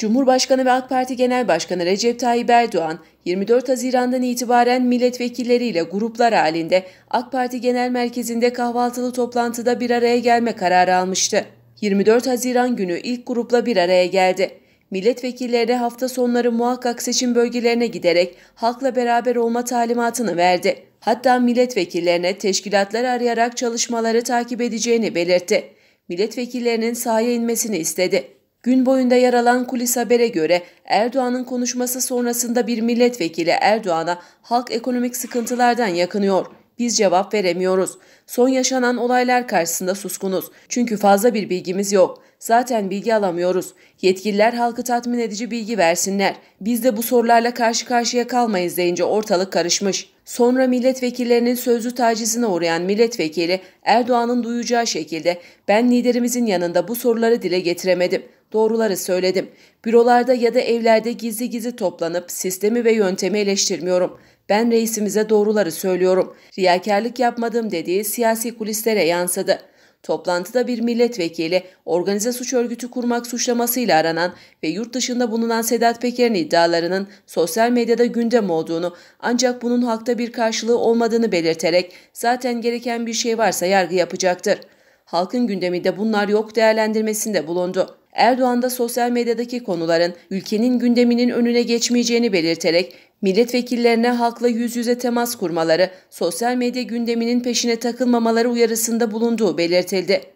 Cumhurbaşkanı ve AK Parti Genel Başkanı Recep Tayyip Erdoğan, 24 Haziran'dan itibaren milletvekilleriyle gruplar halinde AK Parti Genel Merkezi'nde kahvaltılı toplantıda bir araya gelme kararı almıştı. 24 Haziran günü ilk grupla bir araya geldi. Milletvekilleri hafta sonları muhakkak seçim bölgelerine giderek halkla beraber olma talimatını verdi. Hatta milletvekillerine teşkilatlar arayarak çalışmaları takip edeceğini belirtti milletvekillerinin sahaya inmesini istedi. Gün boyunda yer alan kulis habere göre Erdoğan'ın konuşması sonrasında bir milletvekili Erdoğan'a halk ekonomik sıkıntılardan yakınıyor. Biz cevap veremiyoruz. Son yaşanan olaylar karşısında suskunuz. Çünkü fazla bir bilgimiz yok. Zaten bilgi alamıyoruz. Yetkililer halkı tatmin edici bilgi versinler. Biz de bu sorularla karşı karşıya kalmayız deyince ortalık karışmış. Sonra milletvekillerinin sözlü tacizine uğrayan milletvekili Erdoğan'ın duyacağı şekilde ben liderimizin yanında bu soruları dile getiremedim. Doğruları söyledim. Bürolarda ya da evlerde gizli gizli toplanıp sistemi ve yöntemi eleştirmiyorum. Ben reisimize doğruları söylüyorum. Riyakarlık yapmadım dediği siyasi kulislere yansıdı. Toplantıda bir milletvekili organize suç örgütü kurmak suçlamasıyla aranan ve yurt dışında bulunan Sedat Peker'in iddialarının sosyal medyada gündem olduğunu ancak bunun halkta bir karşılığı olmadığını belirterek zaten gereken bir şey varsa yargı yapacaktır. Halkın gündeminde bunlar yok değerlendirmesinde bulundu. Erdoğan da sosyal medyadaki konuların ülkenin gündeminin önüne geçmeyeceğini belirterek milletvekillerine halkla yüz yüze temas kurmaları, sosyal medya gündeminin peşine takılmamaları uyarısında bulunduğu belirtildi.